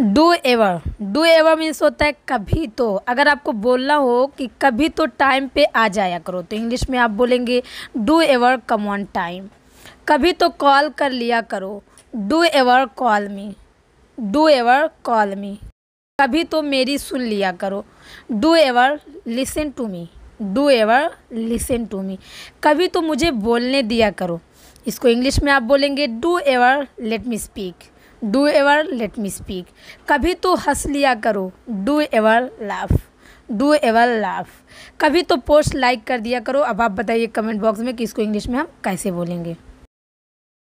do ever do ever means होता है कभी तो अगर आपको बोलना हो कि कभी तो टाइम पे आ जाया करो तो इंग्लिश में आप बोलेंगे do ever come on time कभी तो कॉल कर लिया करो do ever call me do ever call me कभी तो मेरी सुन लिया करो do ever listen to me do ever listen to me कभी तो मुझे बोलने दिया करो इसको इंग्लिश में आप बोलेंगे do ever let me speak do ever let me speak कभी तो हंस लिया करो do ever laugh do ever laugh कभी तो पोस्ट लाइक कर दिया करो अब आप बताइए कमेंट बॉक्स में कि इसको इंग्लिश में हम कैसे बोलेंगे